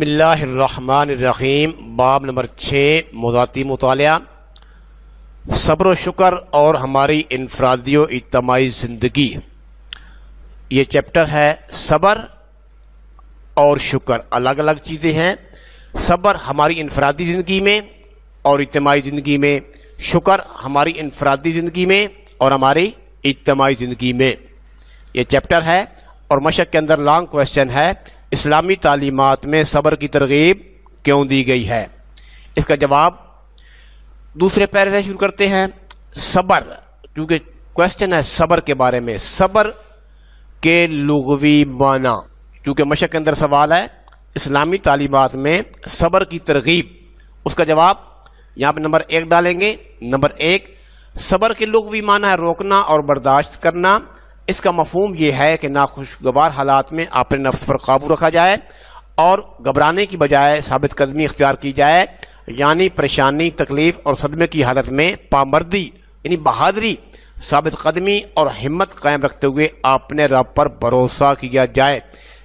बसमीम बाब नंबर छः मदाती मताल सब्र शुक्र और हमारी व इज्तमाही ज़िंदगी ये चैप्टर है सब्र और शुक्र अलग अलग चीज़ें हैं सब्र हमारी इनफरादी ज़िंदगी में और इज्तमाही ज़िंदगी में शुक्र हमारी इनफरादी ज़िंदगी में और हमारी इज्तमाही ज़िंदगी में ये चैप्टर है और मशक के अंदर लॉन्ग क्वेश्चन है इस्लामी तालीमत में सब्र की तरगीब क्यों दी गई है इसका जवाब दूसरे पैर से शुरू करते हैं सब्र क्योंकि क्वेश्चन है सब्र के बारे में सब्र के लगवी माना क्योंकि मशक के अंदर सवाल है इस्लामी तालीमत में सब्र की तरगीब उसका जवाब यहाँ पर नंबर एक डालेंगे नंबर एक सब्र के लगवी माना है रोकना और बर्दाश्त करना इसका मफहम यह है कि नाखुशगवार हालात में अपने नफ्स पर काबू रखा जाए और घबराने की बजाय साबित कदमी इख्तियार की जाए यानी परेशानी तकलीफ और सदमे की हालत में पामर्दी यानी बहादरी साबित कदमी और हिम्मत कायम रखते हुए अपने रब पर भरोसा किया जाए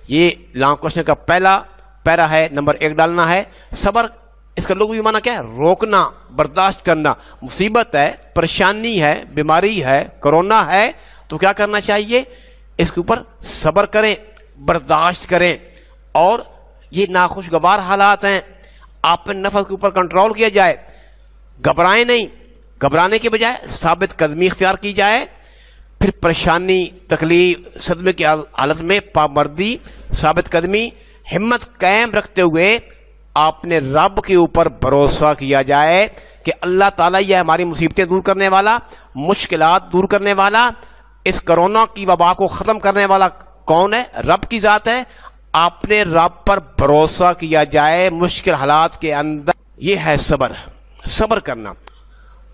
ये लांग क्वेश्चन का पहला पैरा है नंबर एक डालना है सबर इसका लोग भी माना क्या है रोकना बर्दाश्त करना मुसीबत है परेशानी है बीमारी है कोरोना है तो क्या करना चाहिए इसके ऊपर सब्र करें बर्दाश्त करें और ये नाखुशगवार हालात हैं आप नफरत के ऊपर कंट्रोल किया जाए घबराएं नहीं घबराने के बजाय साबित कदमी इख्तियार की जाए फिर परेशानी तकलीफ सदमे की हालत में पामर्दी साबित कदमी हिम्मत कायम रखते हुए आपने रब के ऊपर भरोसा किया जाए कि अल्लाह ताला यह हमारी मुसीबतें दूर करने वाला मुश्किलात दूर करने वाला इस कोरोना की वबा को ख़त्म करने वाला कौन है रब की ज़ात है आपने रब पर भरोसा किया जाए मुश्किल हालात के अंदर यह है सबर सबर करना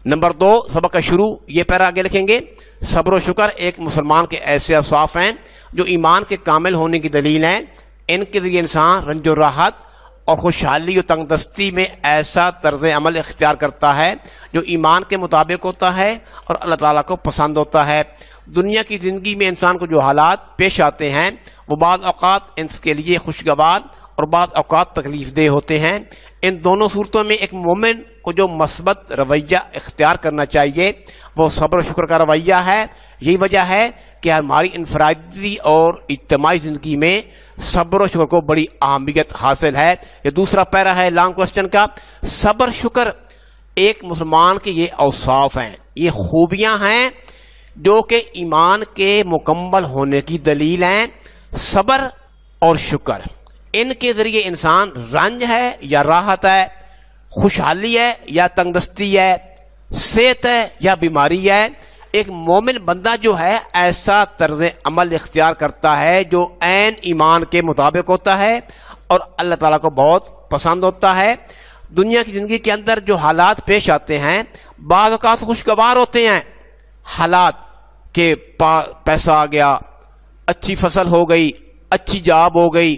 नंबर दो सबक का शुरू ये पैर आगे लिखेंगे सब्र शुक्र एक मुसलमान के ऐसे असाफ हैं जो ईमान के कामिल होने की दलील हैं इनके जरिए इंसान रंजो राहत और खुशहाली और तंगदस्ती में ऐसा तर्ज अमल इख्तियार करता है जो ईमान के मुताबिक होता है और अल्लाह ताला को पसंद होता है दुनिया की ज़िंदगी में इंसान को जो हालात पेश आते हैं वो बाद अवत इसके लिए खुशगवार और बाद अवकात तकलीफ देह होते हैं इन दोनों सूरतों में एक मोमिन को जो मस्बत रवैया इख्तियार करना चाहिए वो सब्र शुक्र का रवैया है यही वजह है कि हमारी इनफरादी और इज्तमाही ज़िंदगी में सब्र शुक्र को बड़ी अहमियत हासिल है यह दूसरा पैरा है लॉन्ग क्वेश्चन का सब्र शुक्र एक मुसलमान के ये अवसाफ हैं ये खूबियाँ हैं जो कि ईमान के मुकम्मल होने की दलील हैं सब्र और शुक्र इनके ज़रिए इंसान रंज है या राहत है खुशहाली है या तंगदस्ती है सेहत है या बीमारी है एक मोमिन बंदा जो है ऐसा तर्ज अमल इख्तियार करता है जो एन ईमान के मुताबिक होता है और अल्लाह ताला को बहुत पसंद होता है दुनिया की ज़िंदगी के अंदर जो हालात पेश आते हैं बाज़ात खुशगवार होते हैं हालात के पैसा आ गया अच्छी फसल हो गई अच्छी जाब हो गई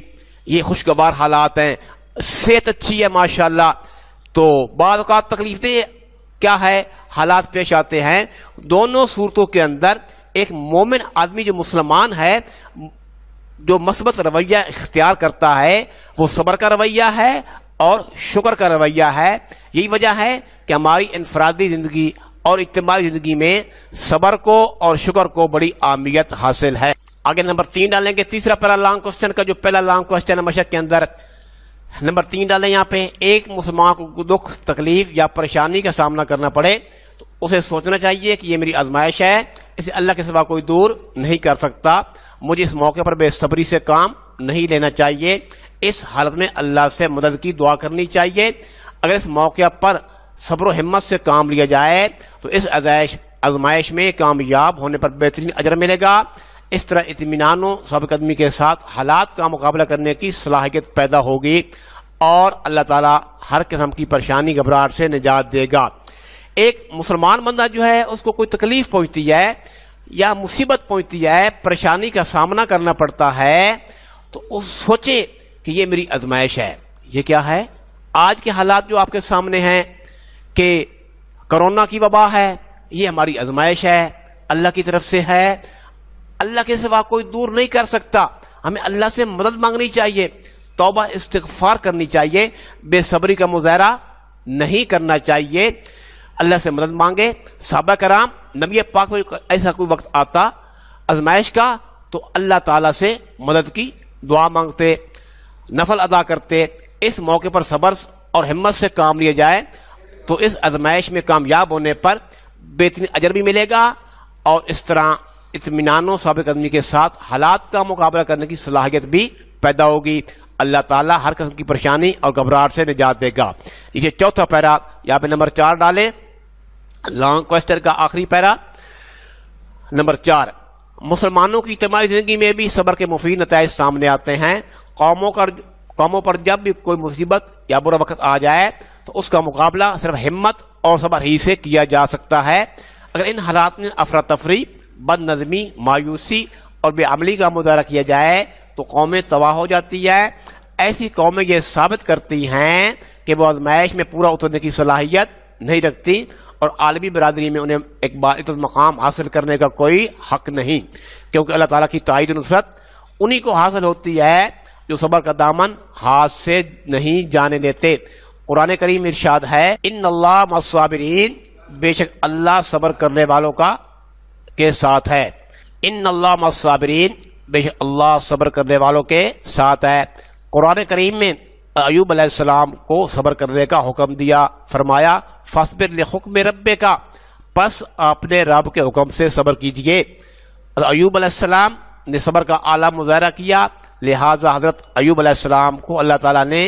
ये खुशगवार हालात हैं सेहत अच्छी है माशाल्लाह तो बाद तकलीफें क्या है हालात पेश आते हैं दोनों सूरतों के अंदर एक मोमिन आदमी जो मुसलमान है जो मस्बत रवैया इख्तियार करता है वो सब्र का रवैया है और शुक्र का रवैया है यही वजह है कि हमारी इनफरादी ज़िंदगी और इज्तमाही ज़िंदगी में सब्र को और शुक्र को बड़ी अहमियत हासिल है आगे नंबर तीन डालेंगे तीसरा पहला लॉन्ग क्वेश्चन का जो पहला लॉन्ग क्वेश्चन है मशक के अंदर नंबर तीन डालें यहाँ पे एक मुसलमान को दुख तकलीफ या परेशानी का सामना करना पड़े तो उसे सोचना चाहिए कि ये मेरी आजमाइश है इसे अल्लाह के सिवा कोई दूर नहीं कर सकता मुझे इस मौके पर बेसब्री से काम नहीं लेना चाहिए इस हालत में अल्लाह से मदद की दुआ करनी चाहिए अगर इस मौके पर सब्र हिम्मत से काम लिया जाए तो इस आजमाइश में कामयाब होने पर बेहतरीन अजर मिलेगा इस तरह इतमान सबकदमी के साथ हालात का मुकाबला करने की सलाहियत पैदा होगी और अल्लाह ताला हर किस्म की परेशानी घबराहट से निजात देगा एक मुसलमान बंदा जो है उसको कोई तकलीफ पहुंचती है या मुसीबत पहुंचती है परेशानी का सामना करना पड़ता है तो उस सोचे कि ये मेरी आजमाइश है ये क्या है आज के हालात जो आपके सामने हैं कि कोरोना की वबा है ये हमारी आजमाइश है अल्लाह की तरफ से है अल्लाह के सिवा कोई दूर नहीं कर सकता हमें अल्लाह से मदद मांगनी चाहिए तोबा इस्तफार करनी चाहिए बेसब्री का मुजाहरा नहीं करना चाहिए अल्लाह से मदद मांगे साबा कराम नबी पाक में ऐसा कोई वक्त आता आजमाइश का तो अल्लाह ताला से मदद की दुआ मांगते नफल अदा करते इस मौके पर सब्र और हिम्मत से काम लिया जाए तो इस आजमाइश में कामयाब होने पर बेहतरीन अजर भी मिलेगा और इस तरह इतमान सबक आदमी के साथ हालात का मुकाबला करने की सलाहियत भी पैदा होगी अल्लाह ताला हर किस्म की परेशानी और घबराहट से निजात देगा इसे चौथा पैरा यहाँ पे नंबर चार डाले लॉन्ग क्वेश्चन का आखिरी पैरा नंबर चार मुसलमानों की इज्तमी ज़िंदगी में भी सबर के मुफी नतज सामने आते हैं कौमों का कौमों पर जब भी कोई मुसीबत या बुरा वक्त आ जाए तो उसका मुकाबला सिर्फ हिम्मत और सबर ही से किया जा सकता है अगर इन हालात में अफरा तफरी बद नजमी मायूसी और बेअमली का मुजाहरा किया जाए तो कौमें तबाह हो जाती है ऐसी कौमें यह साबित करती हैं कि वो आजमाइश में पूरा उतरने की सलाहियत नहीं रखती और आलमी बरदरी में उन्हें एक बात मकाम हासिल करने का कोई हक नहीं क्योंकि अल्लाह ताला की तायद नुसरत उन्हीं को हासिल होती है जो सबर का दामन हाथ से नहीं जाने देते कुरान करीम इर्शाद है इन अल्लाह मसाबरीन बेशक अल्लाह सबर करने वालों का के साथ है इन अल्लाबरीन बेश अल्लाह सब्र करने वालों के साथ है कुरान करीम में अयूब अलैहिस्सलाम को सब्र करने का हुक्म दिया फरमाया फसबिर हुक्म रब्बे का बस आपने रब के हुक्म से सब्र कीजिए अयूब अलैहिस्सलाम ने सब्र का आला मुजाहरा किया लिहाजा हज़रत अयूब अलैहिस्सलाम को अल्लाह ताला ने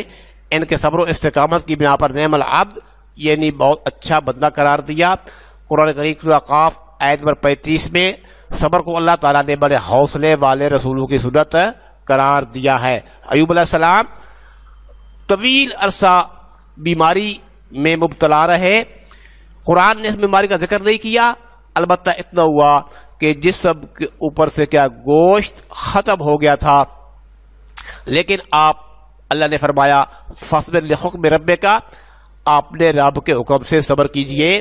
इनके सब्र इस्तकामत की बिना पर नमल आब्द यानी बहुत अच्छा बंदा करार दिया कुरान करीम काफ आयत नंबर पैंतीस में सबर को अल्लाह ताला ने बड़े हौसले वाले रसूलों की सूरत करार दिया है अयूब सलाम तवील अरसा बीमारी में मुबतला रहे कुरान ने इस बीमारी का जिक्र नहीं किया अलबत् इतना हुआ कि जिस सब के ऊपर से क्या गोश्त ख़त्म हो गया था लेकिन आप अल्लाह ने फरमाया फसबिल हुक्म रब का आपने रब के हुक्म से सबर कीजिए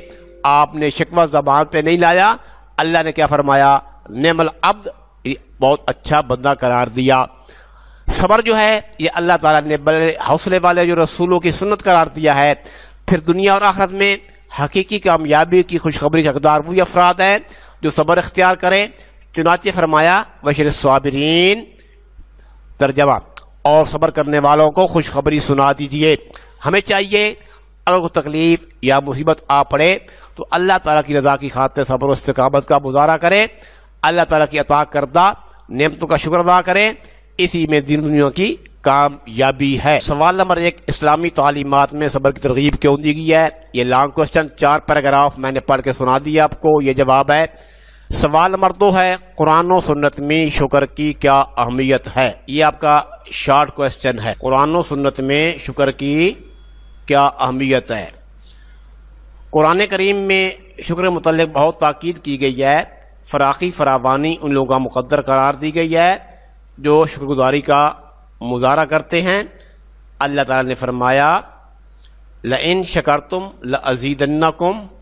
आपने शिकवा जबान पे नहीं लाया अल्लाह ने क्या फरमाया नेमल अब्द बहुत अच्छा बंदा करार दिया सबर जो है ये अल्लाह ताला ने बड़े हौसले वाले जो रसूलों की सुन्नत करार दिया है फिर दुनिया और आखरत में हकीकी कामयाबी की खुशखबरी का अकदार वही अफराद हैं जो सबर अख्तियार करें चुनाचे फरमाया बशर सबरीन तर्जमा और सबर करने वालों को खुशखबरी सुना दीजिए हमें चाहिए अगर कोई तकलीफ या मुसीबत आ पड़े तो अल्लाह ताला की रजा की खातिर सबर इस्तकामत का गुजारा करें अल्लाह ताला की अता करदा नियमतों का शुक्र अदा करें इसी में दिन दुनिया की कामयाबी है सवाल नंबर एक इस्लामी तालीमत में सबर की तरगीब क्यों दी गई है ये लॉन्ग क्वेश्चन चार पैराग्राफ मैंने पढ़ के सुना दिया आपको ये जवाब है सवाल नंबर दो है कुरान और सुन्नत में शुक्र की क्या अहमियत है ये आपका शॉर्ट क्वेश्चन है कुरान और सुन्नत में शुक्र की क्या अहमियत है कुरान करीम में शुक्र मतलब बहुत ताक़द की गई है फराखी फरावानी उन लोगों का मुकदर करार दी गई है जो शुक्रगुजारी का मुजाहरा करते हैं अल्लाह ताला ने फरमाया लइन शकर तुम लजीदन्ना कुम